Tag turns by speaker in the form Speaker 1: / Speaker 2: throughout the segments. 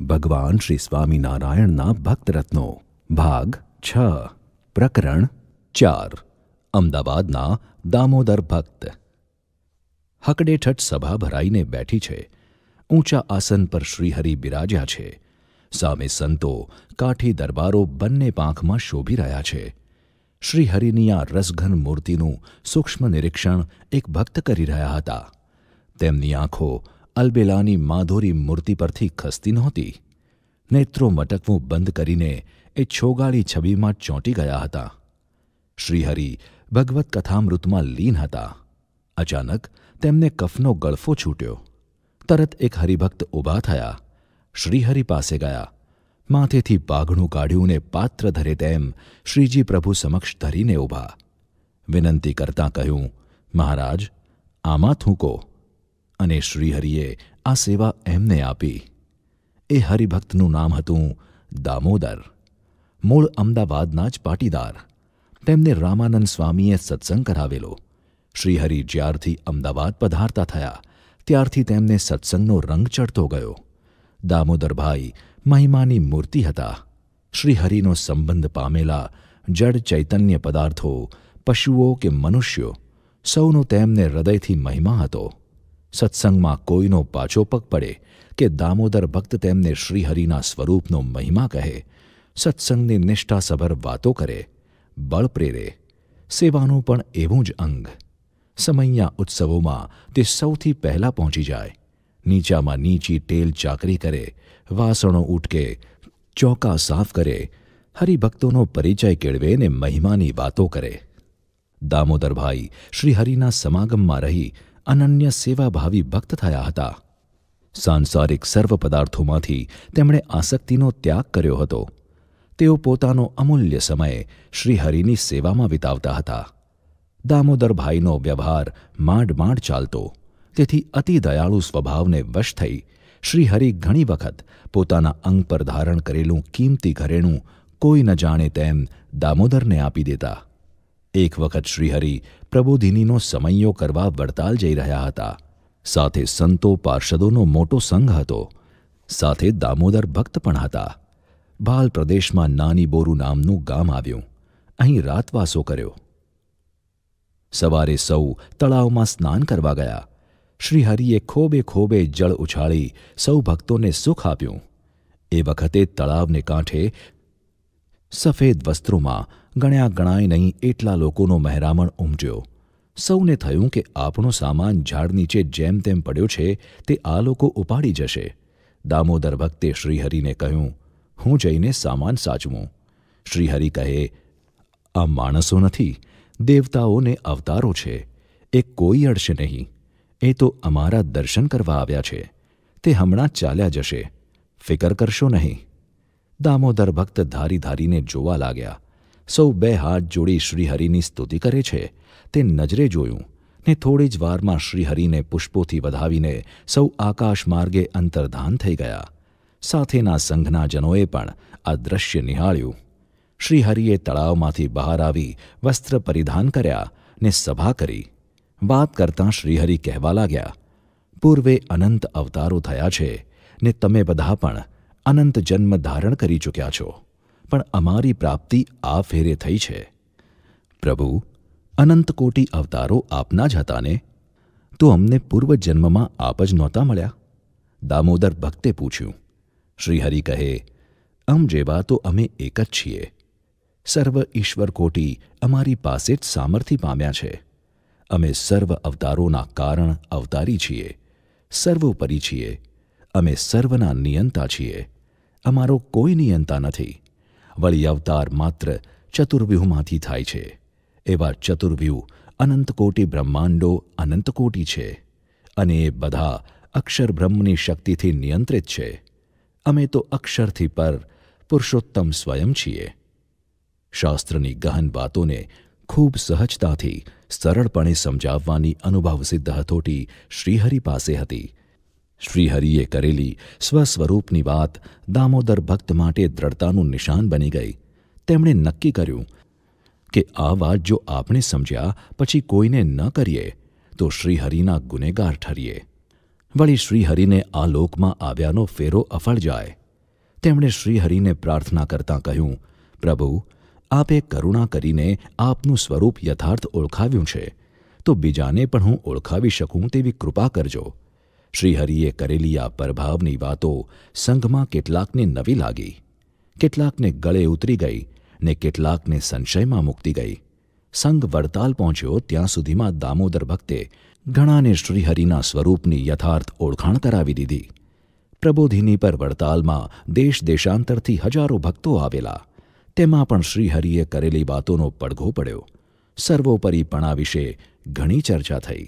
Speaker 1: ભગવાન શ્રી સ્વામિનારાયણના ભક્તરત્નો ભાગ છ પ્રકરણ ચાર અમદાવાદના દામોદર ભક્ત હકડેઠઠ સભા ભરાઈને બેઠી છે ઊંચા આસન પર શ્રીહરિ બિરાજ્યા છે સામે સંતો કાઠી દરબારો બંને પાંખમાં શોભી રહ્યા છે શ્રીહરિની આ રસઘન મૂર્તિનું સૂક્ષ્મ નિરીક્ષણ એક ભક્ત કરી રહ્યા હતા તેમની આંખો અલબેલાની માધોરી મૂર્તિ પરથી ખસતી નહોતી નેત્રો મટકવું બંધ કરીને એ છોગાળી છબીમાં ચોંટી ગયા હતા શ્રીહરિ ભગવત કથામૃતમાં લીન હતા અચાનક તેમને કફનો ગળફો છૂટ્યો તરત એક હરિભક્ત ઊભા થયા શ્રીહરિ પાસે ગયા માથેથી પાઘણું કાઢ્યું ને પાત્ર ધરે તેમ શ્રીજી પ્રભુ સમક્ષ ધરીને ઊભા વિનંતી કરતાં કહ્યું મહારાજ આમાં થૂંકો અને શ્રીહરિએ આ સેવા એમને આપી એ હરિભક્તનું નામ હતું દામોદર મૂળ અમદાવાદના જ પાટીદાર તેમને રામાનંદ સ્વામીએ સત્સંગ કરાવેલો શ્રીહરિ જ્યારથી અમદાવાદ પધારતા થયા ત્યારથી તેમને સત્સંગનો રંગ ચડતો ગયો દામોદરભાઈ મહિમાની મૂર્તિ હતા શ્રીહરિનો સંબંધ પામેલા જડ ચૈતન્ય પદાર્થો પશુઓ કે મનુષ્યો સૌનો તેમને હૃદયથી મહિમા હતો સત્સંગમાં કોઈનો પાછો પગ પડે કે દામોદર ભક્ત તેમને શ્રીહરિના સ્વરૂપનો મહિમા કહે સત્સંગની નિષ્ઠાસભર વાતો કરે બળ પ્રેરે સેવાનું પણ એવું જ અંગ સમૈયા ઉત્સવોમાં તે સૌથી પહેલાં પહોંચી જાય નીચામાં નીચી ટેલ ચાકરી કરે વાસણો ઉટકે ચોકા સાફ કરે હરિભક્તોનો પરિચય કેળવે ને મહિમાની વાતો કરે દામોદરભાઈ શ્રીહરિના સમાગમમાં રહી અનન્ય સેવાભાવી ભક્ત થયા હતા સાંસારિક સર્વ પદાર્થોમાંથી તેમણે આસક્તિનો ત્યાગ કર્યો હતો તેઓ પોતાનો અમૂલ્ય સમય શ્રીહરિની સેવામાં વિતાવતા હતા દામોદરભાઈનો વ્યવહાર માંડ માંડ ચાલતો તેથી અતિ દયાળુ સ્વભાવને વશ થઈ શ્રીહરિ ઘણી વખત પોતાના અંગ પર ધારણ કરેલું કિંમતી ઘરેણું કોઈ ન જાણે તેમ દામોદરને આપી દેતા એક વખત શ્રીહરિ પ્રબોધિનીનો સમયો કરવા વડતાલ જઈ રહ્યા હતા સાથે સંતો પાર્ષદોનો મોટો સંઘ હતો સાથે દામોદર ભક્ત પણ હતા ભાલ પ્રદેશમાં નાની બોરુ નામનું ગામ આવ્યું અહીં રાતવાસો કર્યો સવારે સૌ તળાવમાં સ્નાન કરવા ગયા શ્રીહરિએ ખોબે ખોબે જળ ઉછાળી સૌ ભક્તોને સુખ આપ્યું એ વખતે તળાવને કાંઠે સફેદ વસ્ત્રોમાં ગણ્યા ગણાય નહીં એટલા લોકોનો મહેરામણ ઉમટ્યો સૌને થયું કે આપણો સામાન ઝાડ નીચે જેમ તેમ પડ્યો છે તે આ લોકો ઉપાડી જશે દામોદર ભક્તે શ્રીહરિને કહ્યું હું જઈને સામાન સાચવું શ્રીહરિ કહે આ માણસો નથી દેવતાઓને અવતારો છે એ કોઈ અડશે નહીં એ તો અમારા દર્શન કરવા આવ્યા છે તે હમણાં ચાલ્યા જશે ફિકર કરશો નહીં દામોદર ભક્ત ધારી ધારીને જોવા લાગ્યા સૌ બે હાથ જોડી શ્રીહરિની સ્તુતિ કરે છે તે નજરે જોયું ને થોડી જ વારમાં શ્રીહરિને પુષ્પોથી વધાવીને સૌ આકાશ માર્ગે અંતર્ધાન થઈ ગયા સાથેના સંઘના જનોએ પણ આ દ્રશ્ય નિહાળ્યું શ્રીહરિએ તળાવમાંથી બહાર આવી વસ્ત્ર પરિધાન કર્યા ને સભા કરી વાત કરતાં શ્રીહરિ કહેવા લાગ્યા પૂર્વે અનંત અવતારો થયા છે ને તમે બધા પણ અનંત જન્મ ધારણ કરી ચૂક્યા છો પણ અમારી પ્રાપ્તિ આ ફેરે થઈ છે પ્રભુ અનંત કોટી અવતારો આપના જ હતા ને તો અમને પૂર્વજન્મમાં આપ જ નહોતા મળ્યા દામોદર ભક્તે પૂછ્યું શ્રીહરિ કહે અમ જેવા તો અમે એક જ છીએ સર્વ ઈશ્વર કોટી અમારી પાસે જ સામર્થ્ય પામ્યા છે અમે સર્વ અવતારોના કારણ અવતારી છીએ સર્વોપરી છીએ અમે સર્વના નિયંતા છીએ અમારો કોઈ નિયંતા નથી વળી અવતાર માત્ર ચતુર્વ્યૂહમાંથી થાય છે એવા ચતુર્વ્યૂહ અનંતકોટી બ્રહ્માંડો અનંતકોટી છે અને એ બધા અક્ષર બ્રહ્મની શક્તિથી નિયંત્રિત છે અમે તો અક્ષરથી પર પુરુષોત્તમ સ્વયં છીએ શાસ્ત્રની ગહન વાતોને ખૂબ સહજતાથી સરળપણે સમજાવવાની અનુભવ સિદ્ધ હથોટી શ્રીહરિ પાસે હતી શ્રીહરિએ કરેલી સ્વસ્વરૂપની વાત દામોદર ભક્ત માટે દ્રઢતાનું નિશાન બની ગઈ તેમણે નક્કી કર્યું કે આ વાત જો આપણે સમજ્યા પછી કોઈને ન કરીએ તો શ્રીહરિના ગુનેગાર ઠરીએ વળી શ્રીહરિને આ લોકમાં આવ્યાનો ફેરો અફળ જાય તેમણે શ્રીહરિને પ્રાર્થના કરતાં કહ્યું પ્રભુ આપે કરુણા કરીને આપનું સ્વરૂપ યથાર્થ ઓળખાવ્યું છે તો બીજાને પણ હું ઓળખાવી શકું તેવી કૃપા કરજો શ્રીહરિએ કરેલી આ પ્રભાવની વાતો સંઘમાં કેટલાકને નવી લાગી કેટલાકને ગળે ઉતરી ગઈ ને કેટલાકને સંશયમાં મૂકતી ગઈ સંઘ વડતાલ પહોંચ્યો ત્યાં સુધીમાં દામોદર ભક્તે ઘણાને શ્રીહરિના સ્વરૂપની યથાર્થ ઓળખાણ કરાવી દીધી પ્રબોધિની પર વડતાલમાં દેશ દેશાંતરથી હજારો ભક્તો આવેલા તેમાં પણ શ્રીહરિએ કરેલી વાતોનો પડઘો પડ્યો સર્વોપરીપણા વિશે ઘણી ચર્ચા થઈ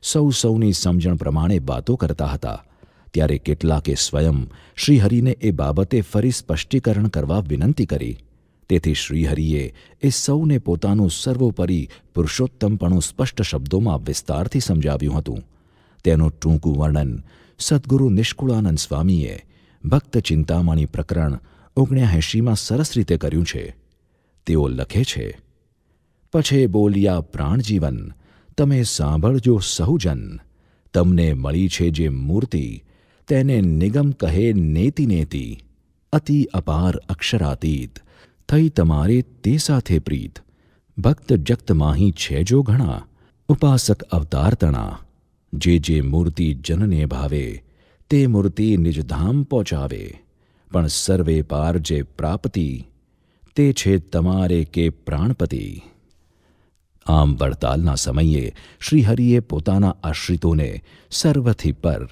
Speaker 1: સૌ સૌની સમજણ પ્રમાણે વાતો કરતા હતા ત્યારે કેટલાકે સ્વયં શ્રીહરિને એ બાબતે ફરી સ્પષ્ટીકરણ કરવા વિનંતી કરી તેથી શ્રીહરિએ એ સૌને પોતાનું સર્વોપરી પુરુષોત્તમપણું સ્પષ્ટ શબ્દોમાં વિસ્તારથી સમજાવ્યું હતું તેનું ટૂંકું વર્ણન સદગુરુ નિષ્કુળાનંદ સ્વામીએ ભક્ત ચિંતામણી પ્રકરણ ઓગણ્યાએંશીમાં સરસ રીતે કર્યું છે તેઓ લખે છે પછે બોલિયા પ્રાણજીવન તમે સાંભળજો સહુજન તમને મળી છે જે મૂર્તિ તેને નિગમ કહે નેતિ નેતિ અતિ અપાર અક્ષરાતીત થઈ તમારે તે સાથે પ્રીત ભક્ત જક્ત માહી છે જો ઘણા ઉપાસક અવતાર તણા જે જે મૂર્તિ જનને ભાવે તે મૂર્તિ નિજધામ પહોંચાવે પણ સર્વે પાર જે પ્રાપતિ તે છે તમારે કે પ્રાણપતિ આમ વડતાલના સમયે શ્રીહરિએ પોતાના આશ્રિતોને સર્વથી પર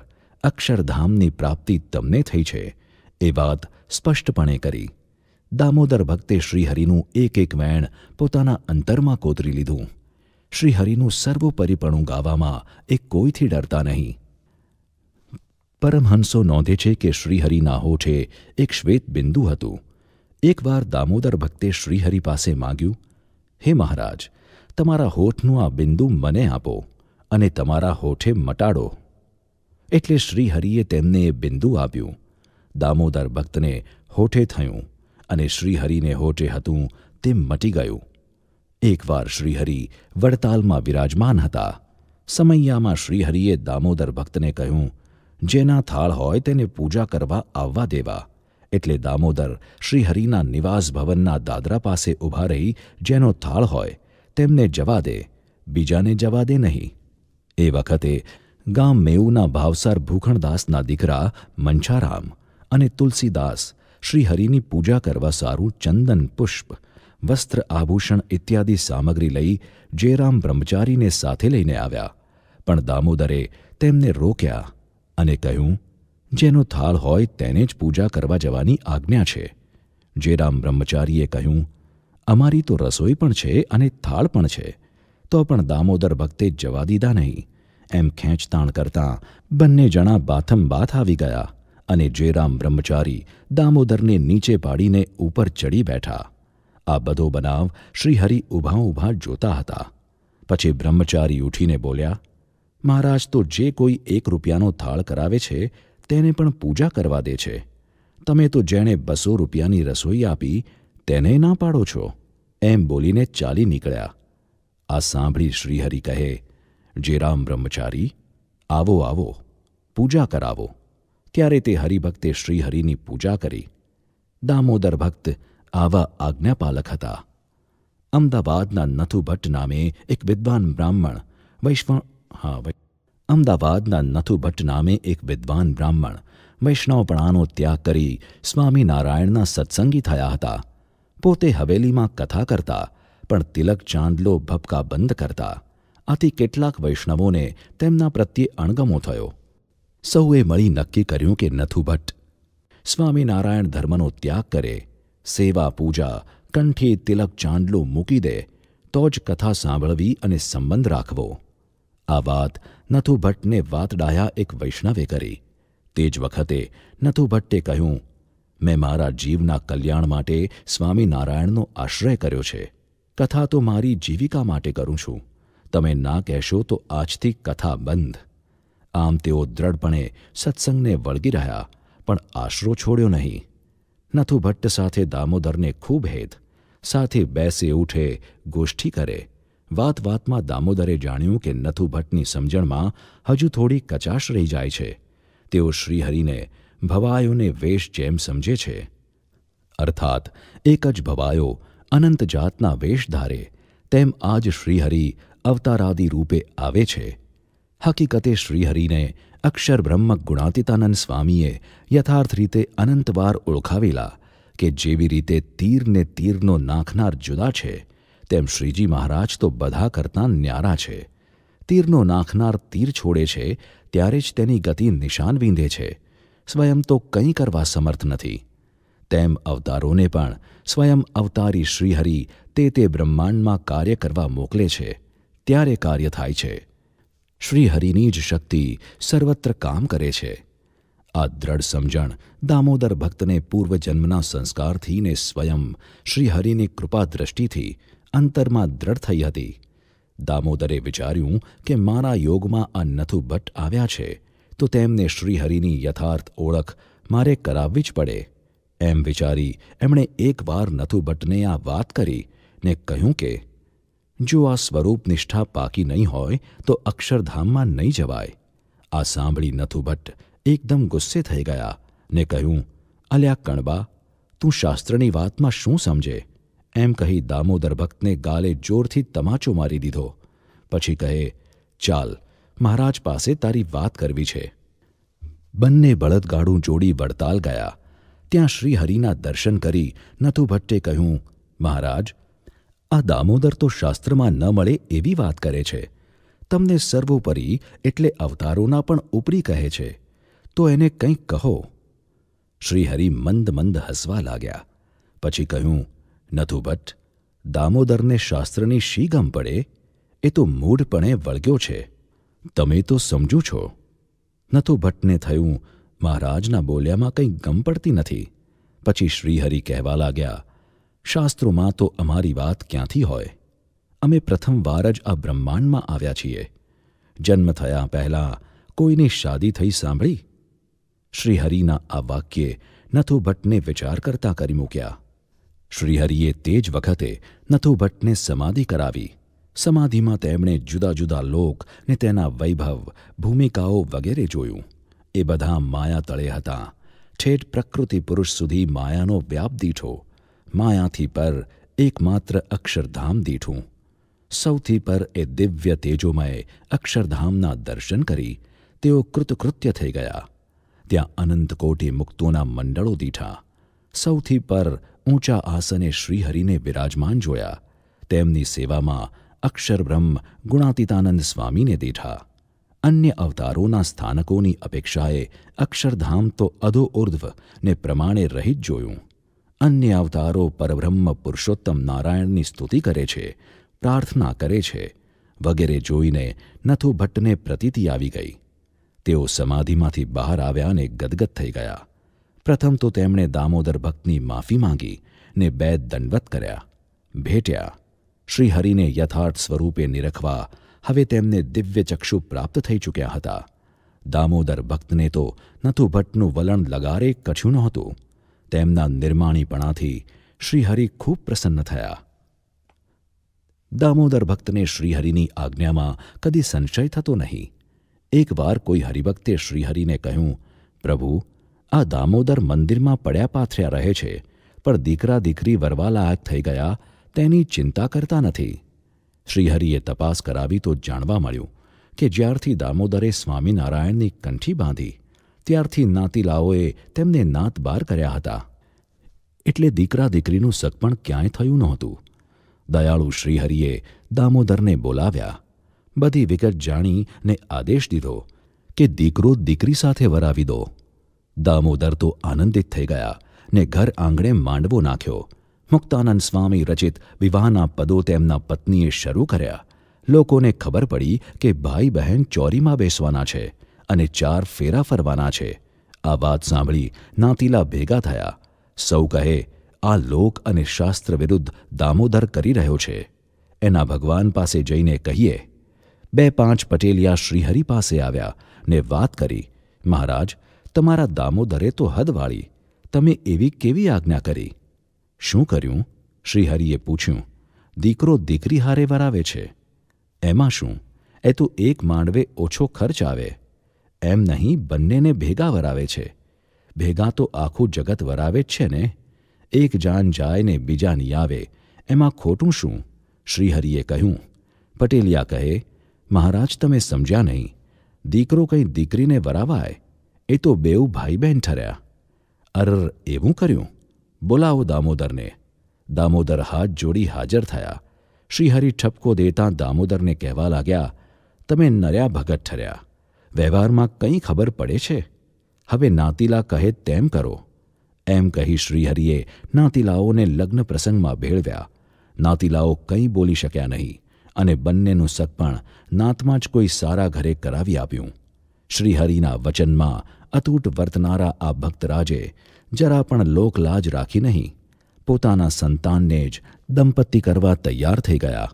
Speaker 1: અક્ષરધામની પ્રાપ્તિ તમને થઈ છે એ વાત સ્પષ્ટપણે કરી દામોદર ભક્તે શ્રીહરિનું એક એક વેણ પોતાના અંતરમાં કોતરી લીધું શ્રીહરિનું સર્વોપરીપણું ગાવામાં એ કોઈથી ડરતા નહીં પરમહંસો નોંધે છે કે શ્રીહરિના હોઠે એક શ્વેત બિંદુ હતું એકવાર દામોદર ભક્તે શ્રીહરિ પાસે માગ્યું હે મહારાજ તમારા હોઠનું આ બિંદુ મને આપો અને તમારા હોઠે મટાડો એટલે શ્રીહરિએ તેમને એ બિંદુ આપ્યું દામોદર ભક્તને હોઠે થયું અને શ્રીહરિને હોઠે હતું તે મટી ગયું એકવાર શ્રીહરિ વડતાલમાં વિરાજમાન હતા સમૈયામાં શ્રીહરિએ દામોદર ભક્તને કહ્યું જેના થાળ હોય તેને પૂજા કરવા આવવા દેવા એટલે દામોદર શ્રીહરિના નિવાસ ભવનના દાદરા પાસે ઊભા રહી જેનો થાળ હોય તેમને જવા દે બીજાને જવા દે નહીં એ વખતે ગામ મેઉના ભાવસાર ભૂખણદાસના દીકરા મંછારામ અને તુલસીદાસ શ્રીહરિની પૂજા કરવા સારું ચંદન પુષ્પ વસ્ત્ર આભૂષણ ઇત્યાદિ સામગ્રી લઈ જયરામ બ્રહ્મચારીને સાથે લઈને આવ્યા પણ દામોદરે તેમને રોક્યા અને કહ્યું જેનો થાળ હોય તેને જ પૂજા કરવા જવાની આજ્ઞા છે જયરામ બ્રહ્મચારીએ કહ્યું અમારી તો રસોઈ પણ છે અને થાળ પણ છે તો પણ દામોદર ભક્તે જવા દીધા નહીં એમ ખેંચતાણ કરતાં બંને જણા બાથમ બાથ આવી ગયા અને જયરામ બ્રહ્મચારી દામોદરને નીચે પાડીને ઉપર ચડી બેઠા આ બધો બનાવ શ્રીહરિ ઊભા ઊભા જોતા હતા પછી બ્રહ્મચારી ઉઠીને બોલ્યા મહારાજ તો જે કોઈ એક રૂપિયાનો થાળ કરાવે છે તેને પણ પૂજા કરવા દે છે તમે તો જેણે બસો રૂપિયાની રસોઈ આપી તેને ના પાડો છો એમ બોલીને ચાલી નીકળ્યા આ સાંભળી શ્રીહરિ કહે જેરામ બ્રહ્મચારી આવો આવો પૂજા કરાવો ત્યારે તે હરિભક્તે શ્રીહરિની પૂજા કરી દામોદર ભક્ત આવા આજ્ઞાપાલક હતા અમદાવાદના નથુભટ્ટ નામે એક વિદ્વાન બ્રાહ્મણ વૈષ્ણવ હા અમદાવાદના નથુભટ્ટ નામે એક વિદ્વાન બ્રાહ્મણ વૈષ્ણવપણાનો ત્યાગ કરી સ્વામિનારાયણના સત્સંગી થયા હતા પોતે હવેલીમાં કથા કરતા પણ તિલક ચાંદલો ભપકા બંધ કરતા આથી કેટલાક વૈષ્ણવોને તેમના પ્રત્યે અણગમો થયો સૌએ મળી નક્કી કર્યું કે નથુભટ્ટ સ્વામિનારાયણ ધર્મનો ત્યાગ કરે સેવા પૂજા કંઠી તિલક ચાંદલો મૂકી દે તો જ કથા સાંભળવી અને સંબંધ રાખવો આ વાત નથુભટ્ટને વાત ડાયા એક વૈષ્ણવે કરી તે જ વખતે નથુભટ્ટે કહ્યું મેં મારા જીવના કલ્યાણ માટે સ્વામિનારાયણનો આશ્રય કર્યો છે કથા તો મારી જીવિકા માટે કરું છું તમે ના કહેશો તો આજથી કથા બંધ આમ તેઓ દ્રઢપણે સત્સંગને વળગી રહ્યા પણ આશરો છોડ્યો નહીં નથુ ભટ્ટ સાથે દામોદરને ખૂબ હેત સાથે બેસે ઉઠે ગોષ્ઠી કરે વાત વાતમાં દામોદરે જાણ્યું કે નથુ ભટ્ટની સમજણમાં હજુ થોડી કચાશ રહી જાય છે તેઓ શ્રીહરિને ભવાયોને વેશ જેમ સમજે છે અર્થાત એક જ ભવાયો અનંત જાતના વેશ ધારે તેમ આજ શ્રીહરિ અવતારાદિ રૂપે આવે છે હકીકતે શ્રીહરિને અક્ષર બ્રહ્મ ગુણાતીતાનંદ સ્વામીએ યથાર્થ રીતે અનંતવાર ઓળખાવેલા કે જેવી રીતે તીરને તીરનો નાખનાર જુદા છે તેમ શ્રીજી મહારાજ તો બધા કરતાં ન્યારા છે તીરનો નાખનાર તીર છોડે છે ત્યારે જ તેની ગતિ નિશાન વિંધે છે સ્વયં તો કંઈ કરવા સમર્થ નથી તેમ અવતારોને પણ સ્વયં અવતારી શ્રીહરિ તે તે બ્રહ્માંડમાં કાર્ય કરવા મોકલે છે ત્યારે કાર્ય થાય છે શ્રીહરિની જ શક્તિ સર્વત્ર કામ કરે છે આ દ્રઢ સમજણ દામોદર ભક્તને પૂર્વજન્મના સંસ્કારથી ને સ્વયં શ્રીહરિની કૃપા દ્રષ્ટિથી અંતરમાં દ્રઢ થઈ હતી દામોદરે વિચાર્યું કે મારા યોગમાં આ નથુ ભટ્ટ આવ્યા છે તો તેમને શ્રીહરિની યથાર્થ ઓળખ મારે કરાવવી જ પડે એમ વિચારી એમણે એકવાર નથુભટ્ટને આ વાત કરી ને કહ્યું કે જો આ સ્વરૂપ નિષ્ઠા પાકી નહીં હોય તો અક્ષરધામમાં નહીં જવાય આ સાંભળી નથુભટ્ટ એકદમ ગુસ્સે થઈ ગયા ને કહ્યું અલ્યા કણબા તું શાસ્ત્રની વાતમાં શું સમજે એમ કહી દામોદર ભક્તને ગાલે જોરથી તમાચો મારી દીધો પછી કહે ચાલ મહારાજ પાસે તારી વાત કરવી છે બંને બળદગાડું જોડી વડતાલ ગયા ત્યાં શ્રીહરિના દર્શન કરી નથુ ભટ્ટે કહ્યું મહારાજ આ દામોદર તો શાસ્ત્રમાં ન મળે એવી વાત કરે છે તમને સર્વોપરી એટલે અવતારોના પણ ઉપરી કહે છે તો એને કંઈક કહો શ્રીહરિ મંદ મંદ હસવા લાગ્યા પછી કહ્યું નથુ ભટ્ટ દામોદરને શાસ્ત્રની શી ગમ પડે એ તો મૂઢપણે વળગ્યો છે તમે તો સમજુ છો નથુ ભટ્ટને થયું મહારાજના બોલ્યામાં કંઈ ગમ પડતી નથી પછી શ્રીહરિ કહેવા લાગ્યા શાસ્ત્રોમાં તો અમારી વાત ક્યાંથી હોય અમે પ્રથમવાર જ આ બ્રહ્માંડમાં આવ્યા છીએ જન્મ થયા પહેલાં કોઈની શાદી થઈ સાંભળી શ્રીહરિના આ વાક્યે નથુ ભટ્ટને વિચાર કરતા કરી મૂક્યા શ્રીહરિએ તે જ વખતે નથુ ભટ્ટને સમાધિ કરાવી સમાધિમાં તેમણે જુદા જુદા લોક ને તેના વૈભવ ભૂમિકાઓ વગેરે જોયું એ બધા માયા તળે હતા ઠેઠ પ્રકૃતિ પુરુષ સુધી માયાનો વ્યાપ દીઠો માયાથી પર એકમાત્ર અક્ષરધામ દીઠું સૌથી પર એ દિવ્ય તેજોમય અક્ષરધામના દર્શન કરી તેઓ કૃતકૃત્ય થઈ ગયા ત્યાં અનંતકોટી મુક્તોના મંડળો દીઠા સૌથી પર ઊંચા આસને શ્રીહરિને બિરાજમાન જોયા તેમની સેવામાં અક્ષર બ્રહ્મ ગુણાતીતાનંદ સ્વામીને દીઠા અન્ય અવતારોના સ્થાનકોની અપેક્ષાએ અક્ષરધામ તો અધો ઉર્ધ્વ ને પ્રમાણે રહિત જોયું અન્ય અવતારો પરબ્રહ્મ પુરુષોત્તમ નારાયણની સ્તુતિ કરે છે પ્રાર્થના કરે છે વગેરે જોઈને નથુ ભટ્ટને પ્રતીતિ આવી ગઈ તેઓ સમાધિમાંથી બહાર આવ્યા અને ગદગદ થઈ ગયા પ્રથમ તો તેમણે દામોદર ભક્તની માફી માંગી ને બે દંડવત કર્યા ભેટ્યા શ્રીહરિને યથાર્થ સ્વરૂપે નિરખવા હવે તેમને દિવ્ય ચક્ષુ પ્રાપ્ત થઈ ચૂક્યા હતા દામોદર ભક્તને તો નથુ ભટ્ટનું વલણ લગારે કછ્યું નહોતું તેમના નિર્માણીપણાથી શ્રીહરિ ખૂબ પ્રસન્ન થયા દામોદર ભક્તને શ્રીહરિની આજ્ઞામાં કદી સંશય થતો નહીં એકવાર કોઈ હરિભક્તે શ્રીહરિને કહ્યું પ્રભુ આ દામોદર મંદિરમાં પડ્યા પાથર્યા રહે છે પણ દીકરા દીકરી વરવાલાયક થઈ ગયા તેની ચિંતા કરતા નથી શ્રીહરિએ તપાસ કરાવી તો જાણવા મળ્યું કે જ્યારથી દામોદરે સ્વામિનારાયણની કંઠી બાંધી ત્યારથી નાતીલાઓએ તેમને નાત બાર કર્યા હતા એટલે દીકરા દીકરીનું સગપણ ક્યાંય થયું નહોતું દયાળુ શ્રીહરિએ દામોદરને બોલાવ્યા બધી વિગત જાણી ને આદેશ દીધો કે દીકરો દીકરી સાથે વરાવી દો દામોદર તો આનંદિત થઈ ગયા ને ઘર આંગણે માંડવો નાખ્યો મુક્તાનંદ સ્વામી રચિત વિવાહના પદો તેમના પત્નીએ શરૂ કર્યા લોકોને ખબર પડી કે ભાઈ બહેન ચોરીમાં બેસવાના છે અને ચાર ફેરા ફરવાના છે આ વાત સાંભળી નાતીલા ભેગા થયા સૌ કહે આ લોક અને શાસ્ત્ર વિરુદ્ધ દામોદર કરી રહ્યો છે એના ભગવાન પાસે જઈને કહીએ બે પાંચ પટેલિયા શ્રીહરિ પાસે આવ્યા ને વાત કરી મહારાજ તમારા દામોદરે તો હદ વાળી તમે એવી કેવી આજ્ઞા કરી શું કર્યું શ્રીહરિએ પૂછ્યું દીકરો દીકરી હારે વરાવે છે એમાં શું એ તો એક માંડવે ઓછો ખર્ચ આવે એમ નહીં બંનેને ભેગા વરાવે છે ભેગા તો આખું જગત વરાવે જ છે ને એક જાન જાય ને બીજા બીજાની આવે એમાં ખોટું શું શ્રીહરિએ કહ્યું પટેલિયા કહે મહારાજ તમે સમજ્યા નહીં દીકરો કંઈ દીકરીને વરાવાય એ તો બેઉ ભાઈ બહેન ઠર્યા અરર એવું કર્યું બોલાવો દામોદરને દામોદર હાથ જોડી હાજર થયા શ્રીહરિ ઠપકો દેતાં દામોદરને કહેવા લાગ્યા તમે નર્યા ભગત ઠર્યા વ્યવહારમાં કંઈ ખબર પડે છે હવે નાતીલા કહે તેમ કરો એમ કહી શ્રીહરિએ નાતીલાઓને લગ્ન પ્રસંગમાં ભેળવ્યા નાતીલાઓ કંઈ બોલી શક્યા નહીં અને બંનેનું સગપણ નાતમાં જ કોઈ સારા ઘરે કરાવી આપ્યું શ્રીહરિના વચનમાં અતૂટ વર્તનારા આ ભક્તરાજે જરા પણ લોકલાજ રાખી નહીં પોતાના સંતાનને જ દંપતી કરવા તૈયાર થઈ ગયા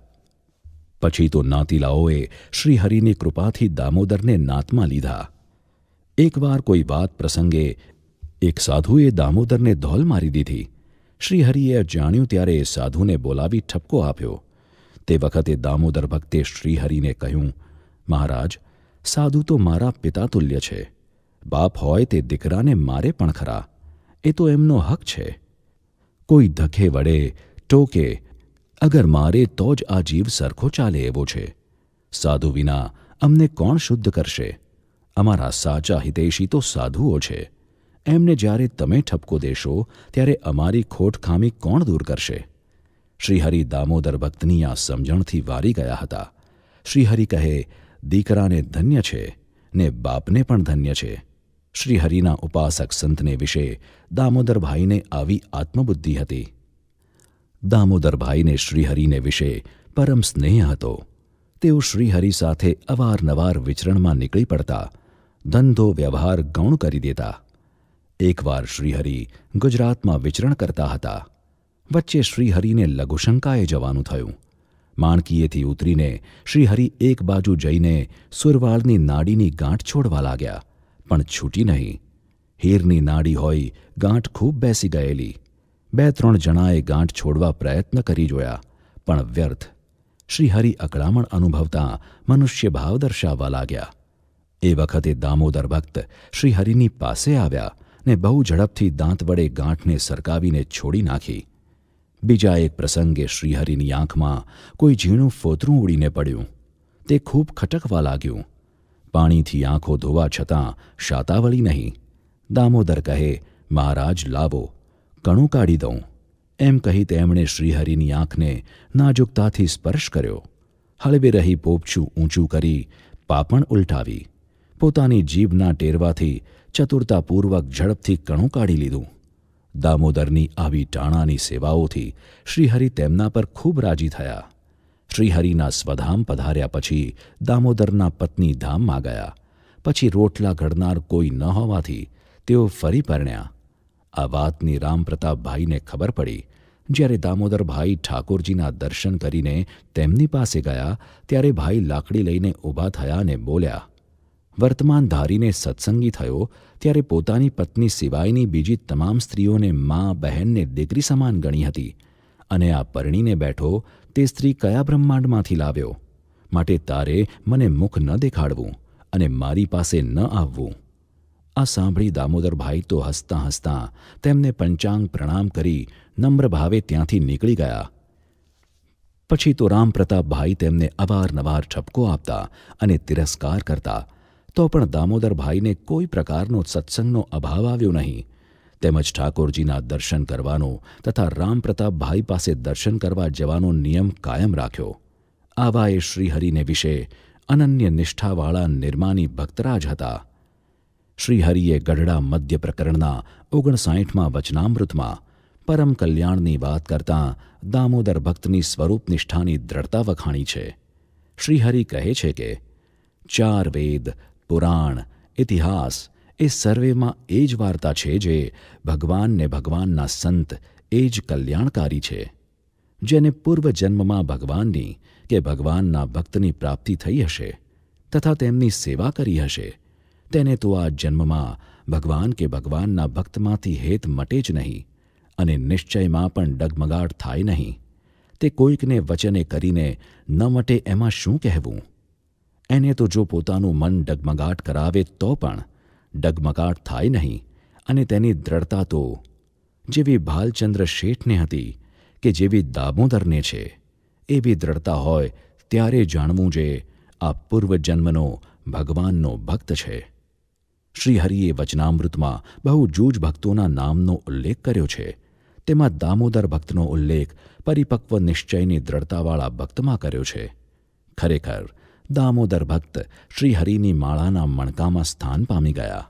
Speaker 1: પછી તો નાતીલાઓએ શ્રીહરિની કૃપાથી દામોદરને નાતમાં લીધા એકવાર કોઈ વાત પ્રસંગે એક સાધુએ દામોદરને ધોલ મારી દીધી શ્રીહરિએ જાણ્યું ત્યારે એ સાધુને બોલાવી ઠપકો આપ્યો તે વખતે દામોદર ભક્તે શ્રીહરિને કહ્યું મહારાજ સાધુ તો મારા પિતાતુલ્ય છે બાપ હોય તે દીકરાને મારે પણ ખરા એ તો એમનો હક છે કોઈ ધખે વડે ટોકે અગર મારે તો જ આ જીવ સરખો ચાલે એવો છે સાધુ વિના અમને કોણ શુદ્ધ કરશે અમારા સાચા હિતેશી તો સાધુઓ છે એમને જ્યારે તમે ઠપકો દેશો ત્યારે અમારી ખોટ ખામી કોણ દૂર કરશે શ્રીહરિ દામોદર ભક્તની આ સમજણથી વારી ગયા હતા શ્રીહરિ કહે દીકરાને ધન્ય છે ને બાપને પણ ધન્ય છે શ્રીહરિના ઉપાસક સંતને વિશે દામોદરભાઈને આવી આત્મબુદ્ધિ હતી દામોદરભાઈને શ્રીહરિને વિશે પરમ સ્નેહ હતો તેઓ શ્રીહરિ સાથે અવારનવાર વિચરણમાં નીકળી પડતા ધંધો વ્યવહાર ગૌણ કરી દેતા એકવાર શ્રીહરિ ગુજરાતમાં વિચરણ કરતા હતા વચ્ચે શ્રીહરિને લઘુશંકાએ જવાનું થયું માણકીએથી ઉતરીને શ્રીહરિ એક બાજુ જઈને સુરવાળની નાડીની ગાંઠ છોડવા લાગ્યા પણ છૂટી નહીં હીરની નાડી હોય ગાંઠ ખૂબ બેસી ગયેલી બે ત્રણ જણાએ ગાંઠ છોડવા પ્રયત્ન કરી જોયા પણ વ્યર્થ શ્રીહરિ અકળામણ અનુભવતા મનુષ્યભાવ દર્શાવવા લાગ્યા એ વખતે દામોદર ભક્ત શ્રીહરિની પાસે આવ્યા ને બહુ ઝડપથી દાંત વડે ગાંઠને સરકાવીને છોડી નાખી બીજા એક પ્રસંગે શ્રીહરિની આંખમાં કોઈ ઝીણું ફોતરું ઉડીને પડ્યું તે ખૂબ ખટકવા લાગ્યું પાણીથી આંખો ધોવા છતાં શાતાવળી નહીં દામોદર કહે મહારાજ લાવો કણું કાઢી દઉં એમ કહી તેમણે શ્રીહરિની આંખને નાજુકતાથી સ્પર્શ કર્યો હળવે રહી પોપછું ઊંચું કરી પાપણ ઉલટાવી પોતાની જીભના ટેરવાથી ચતુરતાપૂર્વક ઝડપથી કણું કાઢી લીધું દામોદરની આવી ટાણાની સેવાઓથી શ્રીહરિ તેમના પર ખૂબ રાજી થયા શ્રીહરિના સ્વધામ પધાર્યા પછી દામોદરના પત્ની ધામમાં ગયા પછી રોટલા ઘડનાર કોઈ ન હોવાથી તેઓ ફરી પરણ્યા આ વાતની રામપ્રતાપભાઈને ખબર પડી જ્યારે દામોદરભાઈ ઠાકોરજીના દર્શન કરીને તેમની પાસે ગયા ત્યારે ભાઈ લાકડી લઈને ઊભા થયા અને બોલ્યા વર્તમાન ધારીને સત્સંગી થયો ત્યારે પોતાની પત્ની સિવાયની બીજી તમામ સ્ત્રીઓને મા બહેનને દીકરી સમાન ગણી હતી અને આ પરણીને બેઠો તે સ્ત્રી કયા બ્રહ્માંડમાંથી લાવ્યો માટે તારે મને મુખ ન દેખાડવું અને મારી પાસે ન આવવું આ સાંભળી દામોદરભાઈ તો હસતાં હસતાં તેમને પંચાંગ પ્રણામ કરી નમ્ર ભાવે ત્યાંથી નીકળી ગયા પછી તો રામપ્રતાપભાઈ તેમને અવારનવાર ઠપકો આપતા અને તિરસ્કાર કરતા તો પણ દામોદરભાઈને કોઈ પ્રકારનો સત્સંગનો અભાવ આવ્યો નહીં તેમજ ઠાકોરજીના દર્શન કરવાનો તથા રામપ્રતાપભાઈ પાસે દર્શન કરવા જવાનો નિયમ કાયમ રાખ્યો આવા એ શ્રીહરિને વિશે અનન્ય નિષ્ઠાવાળા નિર્માની ભક્તરાજ હતા શ્રીહરિએ ગઢડા મધ્ય પ્રકરણના ઓગણસાઠમાં વચનામૃતમાં પરમ કલ્યાણની વાત કરતાં દામોદર ભક્તની સ્વરૂપ નિષ્ઠાની દ્રઢતા વખાણી છે શ્રીહરિ કહે છે કે ચાર વેદ પુરાણ ઇતિહાસ એ સર્વેમાં એ જ વાર્તા છે જે ભગવાનને ભગવાનના સંત એ જ કલ્યાણકારી છે જેને પૂર્વજન્મમાં ભગવાનની કે ભગવાનના ભક્તની પ્રાપ્તિ થઈ હશે તથા તેમની સેવા કરી હશે તેને તો આ જન્મમાં ભગવાન કે ભગવાનના ભક્તમાંથી હેત મટે જ નહીં અને નિશ્ચયમાં પણ ડગમગાટ થાય નહીં તે કોઈકને વચને કરીને ન મટે એમાં શું કહેવું એને તો જો પોતાનું મન ડગમગાટ કરાવે તો પણ ડગમગાટ થાય નહીં અને તેની દ્રઢતા તો જેવી ભાલચંદ્ર શેઠને હતી કે જેવી દામોદરને છે એવી દ્રઢતા હોય ત્યારે જાણવું જે આ પૂર્વજન્મનો ભગવાનનો ભક્ત છે શ્રીહરિએ વચનામૃતમાં બહુ જૂજ ભક્તોના નામનો ઉલ્લેખ કર્યો છે તેમાં દામોદર ભક્તનો ઉલ્લેખ પરિપક્વ નિશ્ચયની દ્રઢતાવાળા ભક્તમાં કર્યો છે ખરેખર દામોદર ભક્ત શ્રીહરિની માળાના મણકામાં સ્થાન પામી ગયા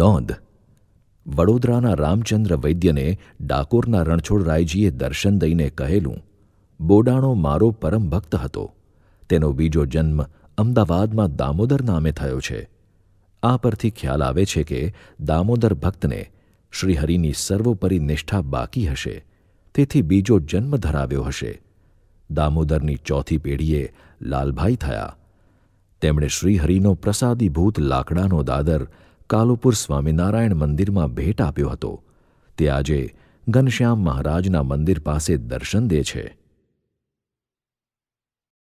Speaker 1: નોંધ વડોદરાના રામચંદ્ર વૈદ્યને ડાકોરના રણછોડરાયજીએ દર્શન દઈને કહેલું બોડાણો મારો પરમ ભક્ત હતો તેનો બીજો જન્મ અમદાવાદમાં દામોદર નામે થયો છે આ પરથી ખ્યાલ આવે છે કે દામોદર ભક્તને શ્રીહરિની સર્વોપરી નિષ્ઠા બાકી હશે તેથી બીજો જન્મ ધરાવ્યો હશે દામોદરની ચોથી પેઢીએ લાલભાઈ થયા તેમણે શ્રીહરિનો પ્રસાદીભૂત લાકડાનો દાદર કાલુપુર સ્વામિનારાયણ મંદિરમાં ભેટ આપ્યો હતો તે આજે ઘનશ્યામ મહારાજના મંદિર પાસે દર્શન દે છે